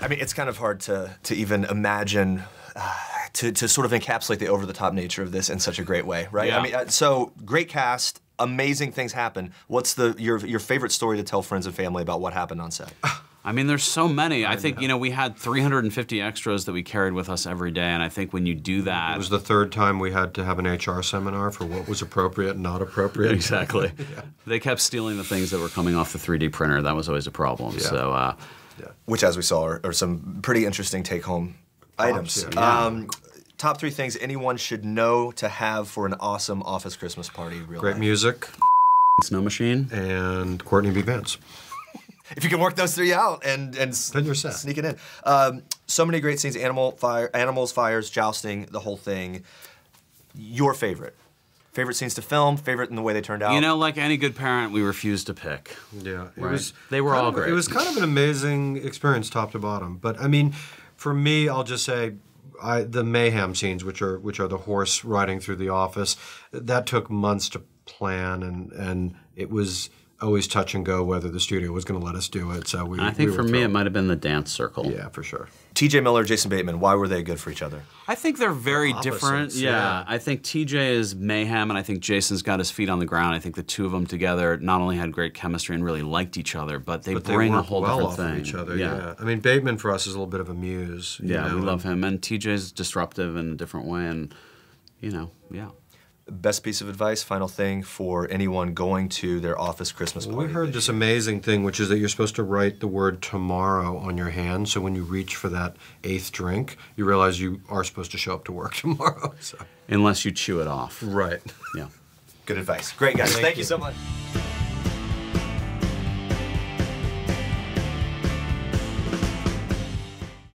I mean, it's kind of hard to, to even imagine uh, to, to sort of encapsulate the over-the-top nature of this in such a great way, right? Yeah. I mean, uh, so great cast, amazing things happen. What's the your your favorite story to tell friends and family about what happened on set? I mean, there's so many. I, think, you know, we had 350 extras that we carried with us every day, and I think when you do that... It was the third time we had to have an HR seminar for what was appropriate and not appropriate. Exactly. yeah. They kept stealing the things that were coming off the 3D printer. That was always a problem, yeah. so... Uh, which, as we saw, are, are some pretty interesting take home items. Yeah. Um, top three things anyone should know to have for an awesome office Christmas party. Real Great life. music, Snow Machine, and Courtney B. Vance. if you can work those three out and and then you're set. sneak it in. Um, so many great scenes: animal fire, animals, fires, jousting, the whole thing. Your favorite Favorite scenes to film, favorite in the way they turned out. You know, like any good parent, we refused to pick. Yeah, it was. They were all of, great. It was kind of an amazing experience, top to bottom. But I mean, for me, I'll just say I, the mayhem scenes, which are which are the horse riding through the office, that took months to plan, and and it was always touch and go whether the studio was going to let us do it. So we. I think we for me, it might have been the dance circle. Yeah, for sure. T.J. Miller, Jason Bateman, why were they good for each other? I think they're very the different. Yeah. yeah. I think T.J. is mayhem, and I think Jason's got his feet on the ground. I think the two of them together not only had great chemistry and really liked each other, but they but bring a whole well different thing. Of each other, yeah. yeah. I mean, Bateman for us is a little bit of a muse. Yeah, know? we love him, and T.J. is disruptive in a different way, and you know, yeah. Best piece of advice, final thing, for anyone going to their office Christmas well, party. We heard this amazing thing, which is that you're supposed to write the word tomorrow on your hand. So when you reach for that eighth drink, you realize you are supposed to show up to work tomorrow. So. Unless you chew it off. Right. Yeah. Good advice. Great, guys. Thank, Thank you. you so much.